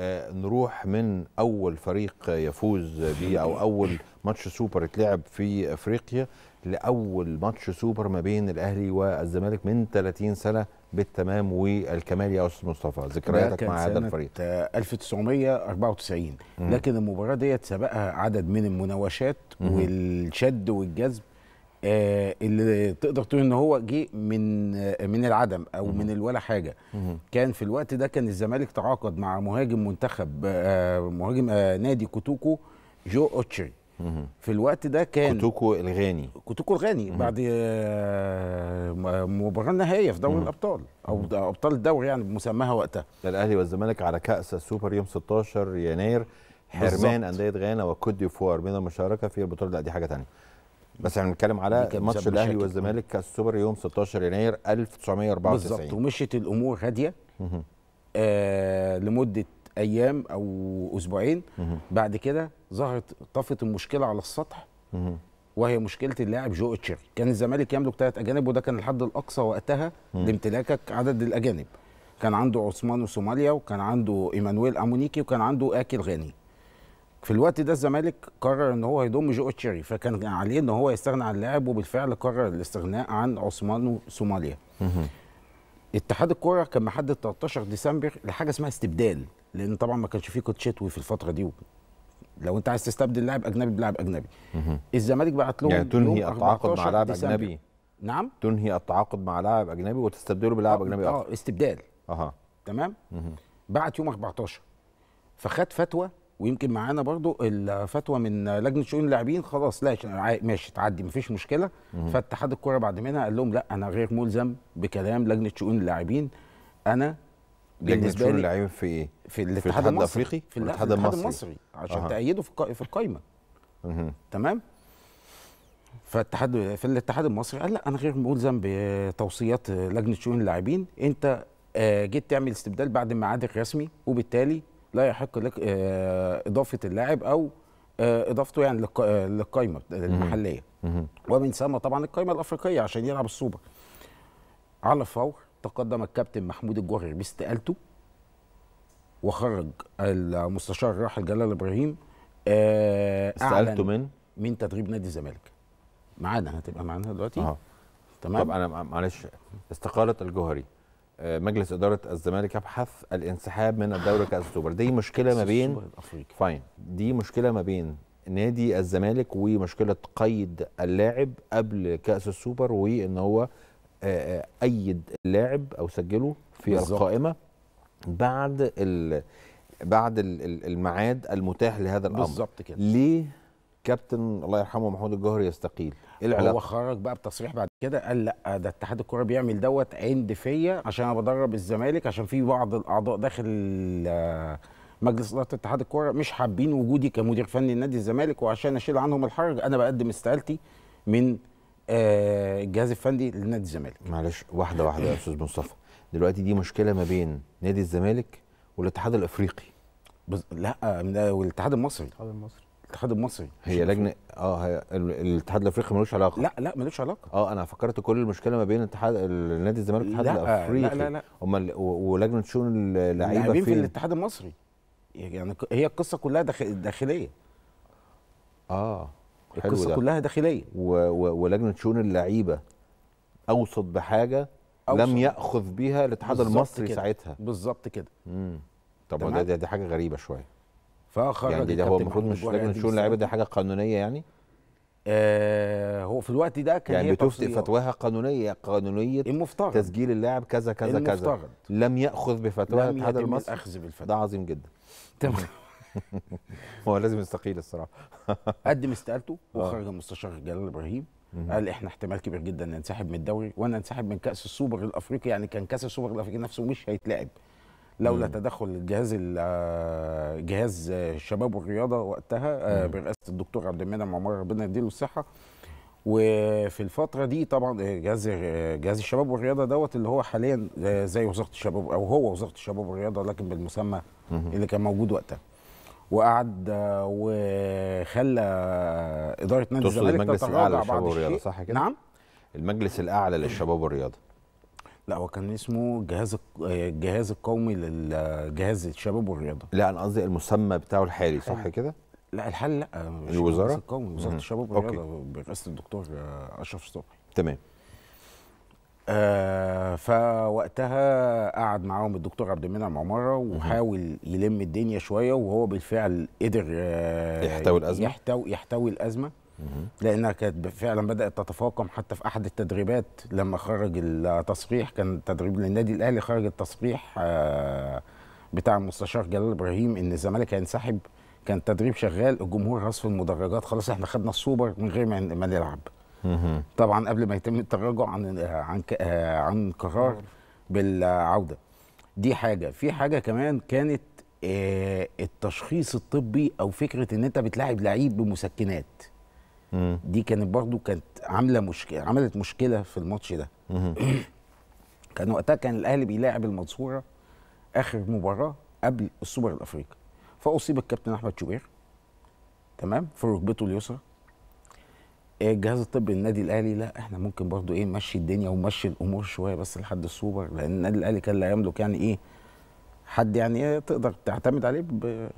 آه، نروح من اول فريق يفوز به او اول ماتش سوبر اتلعب في افريقيا لاول ماتش سوبر ما بين الاهلي والزمالك من 30 سنه بالتمام والكمال يا استاذ مصطفى ذكرياتك مع هذا الفريق 1994 آه، لكن المباراه ديت سبقها عدد من المناوشات والشد والجذب آه، اللي تقدر تقول ان هو جه من آه، من العدم او مم. من الولا حاجه مم. كان في الوقت ده كان الزمالك تعاقد مع مهاجم منتخب آه، مهاجم نادي كوتوكو جو اوتشي في الوقت ده كان كوتوكو الغاني كوتوكو الغاني مم. بعد مباراه نهائيه في دوري الابطال او ابطال الدوري يعني بمسماها وقتها الاهلي والزمالك على كاس السوبر يوم 16 يناير حرمان انديه غانا وكوت ديفوار من المشاركه في البطوله لا دي حاجه ثانيه بس احنا يعني بنتكلم على ماتش الاهلي والزمالك السوبر يوم 16 يناير 1994 بالظبط ومشيت الامور هاديه آه لمده ايام او اسبوعين بعد كده ظهرت طفت المشكله على السطح وهي مشكله اللاعب جو اتشير كان الزمالك يملك ثلاث اجانب وده كان الحد الاقصى وقتها لامتلاكك عدد الاجانب كان عنده عثمان وصوماليا وكان عنده ايمانويل امونيكي وكان عنده اكل غاني في الوقت ده الزمالك قرر ان هو يضم جو تشيري فكان عليه ان هو يستغنى عن اللاعب وبالفعل قرر الاستغناء عن عثمان صوماليا اتحاد الكوره كان محدد 13 ديسمبر لحاجه اسمها استبدال لان طبعا ما كانش فيه كوتش شتوي في الفتره دي لو انت عايز تستبدل لاعب اجنبي بلاعب اجنبي الزمالك بعت لهم يعني تنهي التعاقد مع لاعب اجنبي نعم تنهي التعاقد مع لاعب اجنبي وتستبدله بلاعب آه، اجنبي اه استبدال اها تمام بعت يوم 14 فخد فتوى ويمكن معانا برضو الفتوى من لجنه شؤون اللاعبين خلاص لا ماشي تعدي مفيش مشكله فاتحاد الكوره بعد منها قال لهم لا انا غير ملزم بكلام لجنه شؤون اللاعبين انا لجنه شؤون اللاعبين في ايه؟ في الاتحاد الافريقي؟ في الاتحاد المصري, المصري عشان أه. تأيده في في القايمه تمام؟ فالاتحاد في الاتحاد المصري قال لا انا غير ملزم بتوصيات لجنه شؤون اللاعبين انت آه، جيت تعمل استبدال بعد الميعاد الرسمي وبالتالي لا يحق لك آه، اضافه اللاعب او آه، اضافته يعني آه، للقايمه المحليه ومن ثم طبعا القايمه الافريقيه عشان يلعب السوبر على الفور تقدم الكابتن محمود الجوهري باستقالته وخرج المستشار الراحل جلال ابراهيم استقالته من من تدريب نادي الزمالك معانا هتبقى معانا دلوقتي اه تمام طب انا معلش استقاله الجوهري آه، مجلس اداره الزمالك يبحث الانسحاب من الدوري كاس السوبر دي مشكله ما بين فاين دي مشكله ما بين نادي الزمالك ومشكله قيد اللاعب قبل كاس السوبر وان هو آه، آه، ايد اللاعب او سجله في بالزبط. القائمه بعد ال بعد الميعاد المتاح لهذا الامر بالظبط كده ليه كابتن الله يرحمه محمود الجوهري يستقيل العلاقه هو خرج بقى بتصريح بعد كده قال لا ده اتحاد الكوره بيعمل دوت عند فيا عشان انا بدرب الزمالك عشان في بعض الاعضاء داخل آه، مجلس اداره اتحاد الكوره مش حابين وجودي كمدير فني لنادي الزمالك وعشان اشيل عنهم الحرج انا بقدم استقالتي من آه، الجهاز الفني لنادي الزمالك معلش واحده واحده يا استاذ مصطفى دلوقتي دي مشكله ما بين نادي الزمالك والاتحاد الافريقي بز... لا والاتحاد المصري الاتحاد المصري الاتحاد المصري هي لجنه اه هي الاتحاد الافريقي ملوش علاقه لا لا ملوش علاقه اه انا فكرت كل المشكله ما بين اتحاد النادي الزمالك والاتحاد الافريقي لا لا لا امال ولجنه شؤون اللعيبه فين؟ في الاتحاد المصري يعني هي القصه كلها داخليه اه القصه ده. كلها داخليه و... و... ولجنه شؤون اللعيبه اوصت بحاجه أوصد. لم ياخذ بها الاتحاد المصري كده. ساعتها بالظبط كده امم طب ده دي حاجه غريبه شويه فخرج يعني ده هو المفروض مش لجنه شؤون اللعيبه دي حاجه قانونيه يعني؟ آه هو في الوقت ده كان يعني بتفتي فتواها قانونيه قانونيه المفترض تسجيل اللاعب كذا كذا كذا المفترض. لم ياخذ بفتوى الاتحاد المصري ياخذ بالفتوى ده عظيم جدا تمام هو لازم يستقيل الصراحه قدم استقالته آه. وخرج المستشار جلال ابراهيم قال احنا احتمال كبير جدا ننسحب من الدوري وانا انسحب من كاس السوبر الافريقي يعني كان كاس السوبر الافريقي نفسه مش هيتلعب لولا تدخل الجهاز جهاز الشباب آه، آه، والرياضه وقتها آه، برئاسه الدكتور عبد المنعم عمر ربنا يديله الصحه وفي الفتره دي طبعا جهاز جهاز الشباب والرياضه دوت اللي هو حاليا زي وزاره الشباب او هو وزاره الشباب والرياضه لكن بالمسمى اللي كان موجود وقتها وقعد وخلى اداره نادي الزمالك تتراجع بعض الشيء صح كده؟ نعم المجلس الاعلى للشباب والرياضه لا هو كان اسمه جهاز الجهاز القومي للجهاز الشباب والرياضه لا انا قصدي المسمى بتاعه الحالي صح أيوة. كده لا الحل لا الوزاره القومي وزاره الشباب والرياضه برئاسه الدكتور اشرف صبحي تمام آه فوقتها قعد معاهم الدكتور عبد المنعم عماره وحاول يلم الدنيا شويه وهو بالفعل قدر آه يحتوي الازمه يحتوي, يحتوي الازمه لانها كانت فعلا بدات تتفاقم حتى في احد التدريبات لما خرج التصريح كان تدريب للنادي الاهلي خرج التصريح آه، بتاع المستشار جلال ابراهيم ان الزمالك هينسحب كان التدريب شغال الجمهور في المدرجات خلاص احنا خدنا السوبر من غير ما نلعب طبعا قبل ما يتم التراجع عن عن آه، عن قرار بالعوده دي حاجه في حاجه كمان كانت آه، التشخيص الطبي او فكره ان انت بتلاعب لعيب بمسكنات مم. دي كانت برضو كانت عامله مشكله عملت مشكله في الماتش ده كان وقتها كان الاهلي بيلاعب المنصوره اخر مباراه قبل السوبر الافريقي فاصيب الكابتن احمد شوبير تمام في ركبته اليسرى آه، الجهاز الطبي النادي الاهلي لا احنا ممكن برضو ايه نمشي الدنيا ونمشي الامور شويه بس لحد السوبر لان النادي الاهلي كان لا يملك يعني ايه حد يعني إيه تقدر تعتمد عليه ب...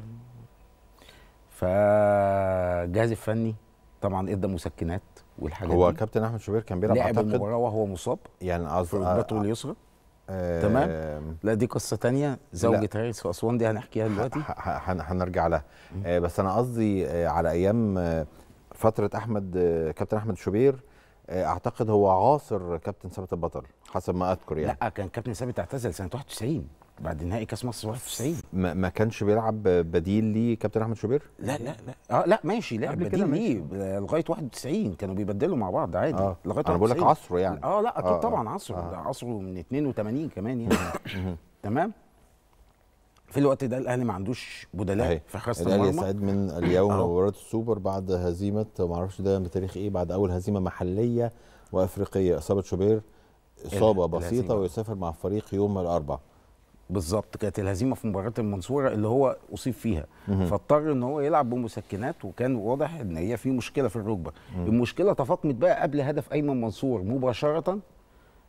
فالجهاز الفني طبعا ادى مسكنات والحاجات هو دي. كابتن احمد شوبير كان بيلعب لعب المباراه وهو مصاب يعني قصدي ركبته آه، اليسرى آه تمام لا دي قصه تانية زوجة هيرس في اسوان دي هنحكيها دلوقتي هنرجع لها آه بس انا قصدي آه على ايام آه، فتره احمد آه، كابتن احمد شوبير اعتقد هو عاصر كابتن ثابت البطل حسب ما اذكر يعني لا كان كابتن ثابت اعتزل سنه 91 بعد نهائي كاس مصر 91 ما, ما كانش بيلعب بديل لكابتن كابتن احمد شوبير؟ لا لا لا اه لا ماشي لعب بديل ليه آه، لغايه 91 كانوا بيبدلوا مع بعض عادي آه. لغايه انا بقول لك عصره يعني اه لا اكيد آه. آه. طبعا عصره آه. عصره من 82 كمان يعني تمام في الوقت ده الاهلي ما عندوش بدلاء في حراسه المرمى الاهلي سعيد من اليوم آه. مباراه السوبر بعد هزيمه ما اعرفش ده بتاريخ ايه بعد اول هزيمه محليه وافريقيه اصابه شوبير اصابه بسيطه ويسافر مع الفريق يوم الاربعاء بالظبط كانت الهزيمه في مباراه المنصوره اللي هو اصيب فيها فاضطر ان هو يلعب بمسكنات وكان واضح ان هي في مشكله في الركبه المشكله تفاقمت بقى قبل هدف ايمن منصور مباشره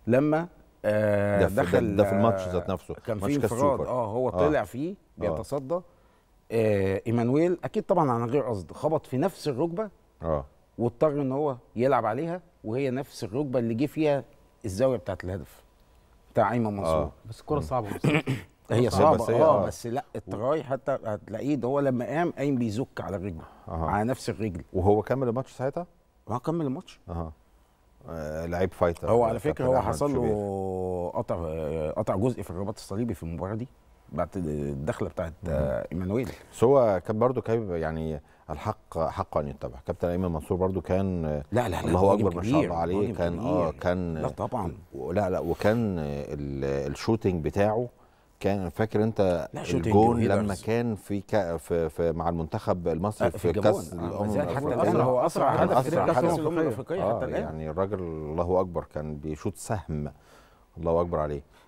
لما آه ده دخل ده في الماتش ذات آه، نفسه كان في انفراد اه هو آه. طلع آه. فيه بيتصدى آه ايمانويل اكيد طبعا عن غير قصد خبط في نفس الركبه اه واضطر ان هو يلعب عليها وهي نفس الركبه اللي جه فيها الزاويه بتاعت الهدف بتاع ايمن آه. منصور آه. بس الكوره صعبه بس. هي صعبه آه،, اه بس لا التراي حتى هتلاقيه ده هو لما قام قايم بيزك على رجله آه. على نفس الرجل وهو كمل الماتش ساعتها؟ اه كمل الماتش اه لعيب فايتر هو على فكره هو حصل له قطع قطع جزء في الرباط الصليبي في المباراه دي بعد الدخله بتاعت ايمانويل بس هو كان برضه كان يعني الحق حق ان يتبع كابتن ايمن منصور برضو كان لا لا لا هو اكبر ما شاء الله عليه كان اه كان لا طبعا لا لا وكان الشوتنج بتاعه كان فاكر انت الجون لما كان في, كا في, في مع المنتخب المصري آه، في, في كاس آه، الامم حتى الان هو اسرع كان في كاس الامم الافريقيه حتى الان آه، يعني, يعني الراجل الله اكبر كان بيشوط سهم الله اكبر عليه